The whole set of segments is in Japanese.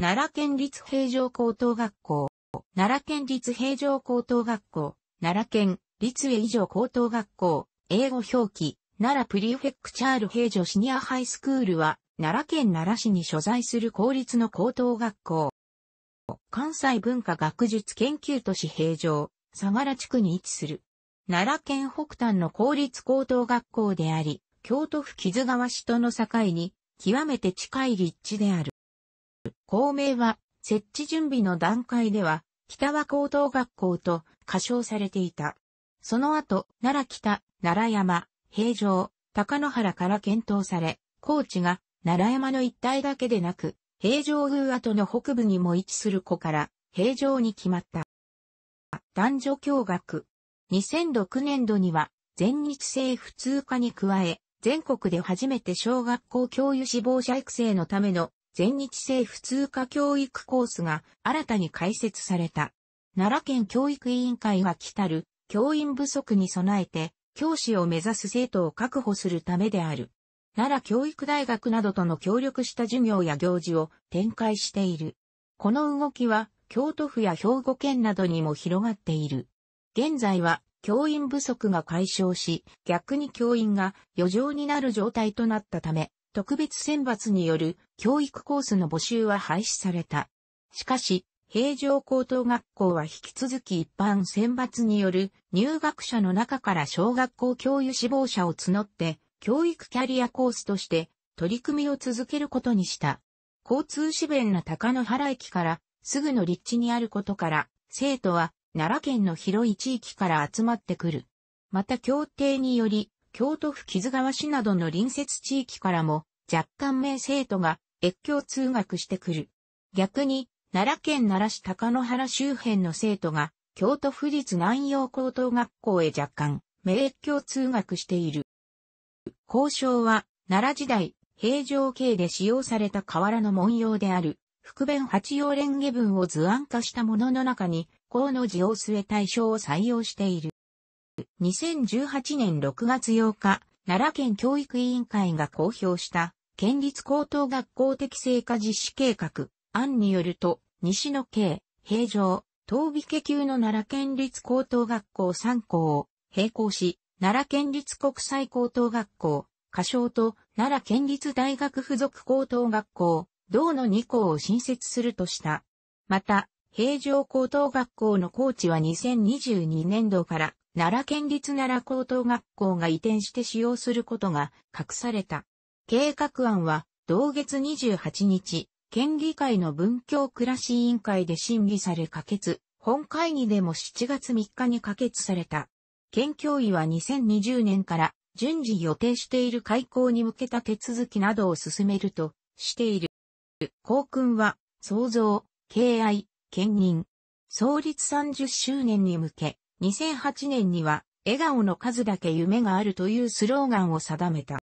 奈良県立平城高等学校、奈良県立平城高等学校、奈良県立営以上高等学校、英語表記、奈良プリフェクチャール平城シニアハイスクールは、奈良県奈良市に所在する公立の高等学校。関西文化学術研究都市平城、相良地区に位置する。奈良県北端の公立高等学校であり、京都府木津川市との境に、極めて近い立地である。校名は、設置準備の段階では、北は高等学校と仮称されていた。その後、奈良北、奈良山、平城、高野原から検討され、高知が奈良山の一帯だけでなく、平城宮跡の北部にも位置する子から平城に決まった。男女共学。2006年度には、全日制普通科に加え、全国で初めて小学校教諭志望者育成のための全日制普通科教育コースが新たに開設された。奈良県教育委員会が来たる教員不足に備えて教師を目指す生徒を確保するためである。奈良教育大学などとの協力した授業や行事を展開している。この動きは京都府や兵庫県などにも広がっている。現在は教員不足が解消し、逆に教員が余剰になる状態となったため、特別選抜による教育コースの募集は廃止された。しかし、平城高等学校は引き続き一般選抜による入学者の中から小学校教諭志望者を募って教育キャリアコースとして取り組みを続けることにした。交通支弁な高野原駅からすぐの立地にあることから生徒は奈良県の広い地域から集まってくる。また協定により京都府木津川市などの隣接地域からも若干名生徒が越境通学してくる。逆に、奈良県奈良市高野原周辺の生徒が京都府立南洋高等学校へ若干名越境通学している。交渉は奈良時代、平城系で使用された瓦の文様である、副弁八葉蓮華文を図案化したものの中に、河野寺据え対象を採用している。2018年6月8日、奈良県教育委員会が公表した県立高等学校適正化実施計画案によると、西野京、平城、東美家級の奈良県立高等学校3校を並行し、奈良県立国際高等学校、歌唱と奈良県立大学附属高等学校、同の2校を新設するとした。また、平城高等学校のコーチは2022年度から奈良県立奈良高等学校が移転して使用することが隠された。計画案は、同月28日、県議会の文教暮らし委員会で審議され可決、本会議でも7月3日に可決された。県教委は2020年から順次予定している開校に向けた手続きなどを進めるとしている。校訓は、創造、敬愛、兼任。創立30周年に向け、2008年には、笑顔の数だけ夢があるというスローガンを定めた。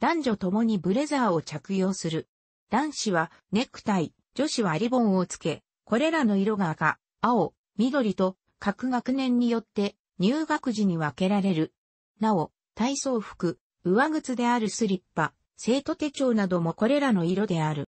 男女ともにブレザーを着用する。男子はネクタイ、女子はリボンをつけ、これらの色が赤、青、緑と各学年によって入学時に分けられる。なお、体操服、上靴であるスリッパ、生徒手帳などもこれらの色である。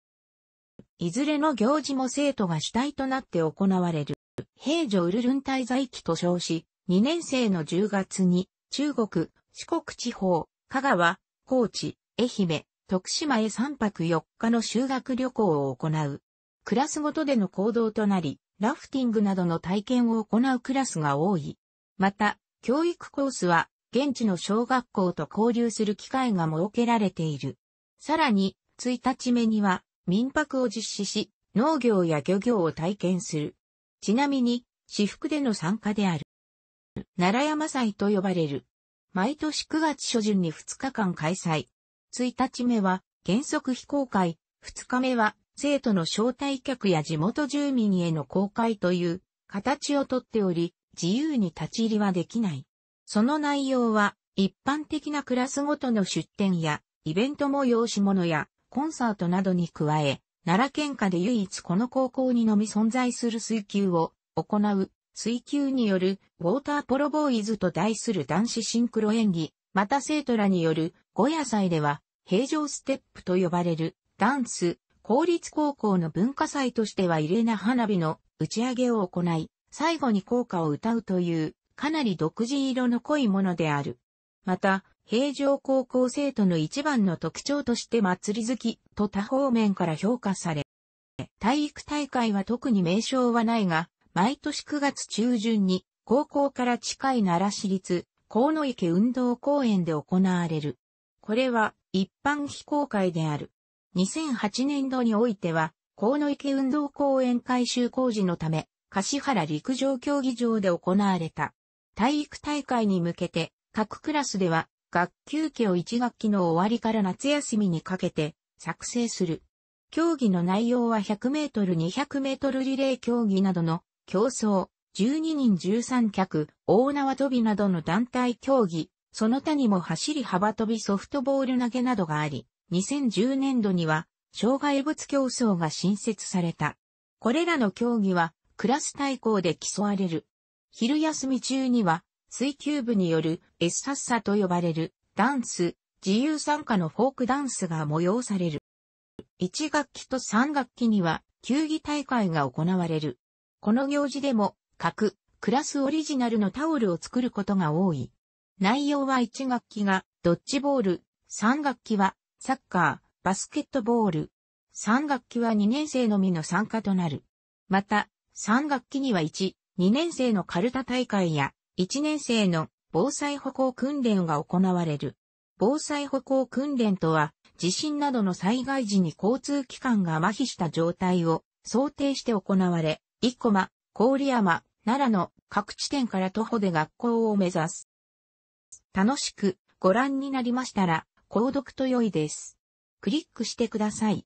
いずれの行事も生徒が主体となって行われる。平城ウルルン滞在期と称し、2年生の10月に、中国、四国地方、香川、高知、愛媛、徳島へ3泊4日の修学旅行を行う。クラスごとでの行動となり、ラフティングなどの体験を行うクラスが多い。また、教育コースは、現地の小学校と交流する機会が設けられている。さらに、1日目には、民泊を実施し、農業や漁業を体験する。ちなみに、私服での参加である。奈良山祭と呼ばれる。毎年9月初旬に2日間開催。1日目は原則非公開、2日目は生徒の招待客や地元住民への公開という形をとっており、自由に立ち入りはできない。その内容は一般的なクラスごとの出展やイベント催し物やコンサートなどに加え、奈良県下で唯一この高校にのみ存在する水球を行う、水球によるウォーターポロボーイズと題する男子シンクロ演技、また生徒らによる五夜祭では平常ステップと呼ばれるダンス、公立高校の文化祭としては異例な花火の打ち上げを行い、最後に校歌を歌うという、かなり独自色の濃いものである。また、平城高校生徒の一番の特徴として祭り好きと多方面から評価され、体育大会は特に名称はないが、毎年9月中旬に高校から近い奈良市立、河野池運動公園で行われる。これは一般非公開である。2008年度においては、河野池運動公園改修工事のため、柏原陸上競技場で行われた。体育大会に向けて、各クラスでは学級期を1学期の終わりから夏休みにかけて作成する。競技の内容は100メートル200メートルリレー競技などの競争、12人13脚、大縄跳びなどの団体競技、その他にも走り幅跳びソフトボール投げなどがあり、2010年度には障害物競争が新設された。これらの競技はクラス対抗で競われる。昼休み中には水球部によるエッサッサと呼ばれるダンス、自由参加のフォークダンスが催される。1学期と3学期には球技大会が行われる。この行事でも各クラスオリジナルのタオルを作ることが多い。内容は1学期がドッジボール、3学期はサッカー、バスケットボール。3学期は2年生のみの参加となる。また、3学期には1、2年生のカルタ大会や1年生の防災歩行訓練が行われる。防災歩行訓練とは、地震などの災害時に交通機関が麻痺した状態を想定して行われ、生駒、郡山、奈良の各地点から徒歩で学校を目指す。楽しくご覧になりましたら、購読と良いです。クリックしてください。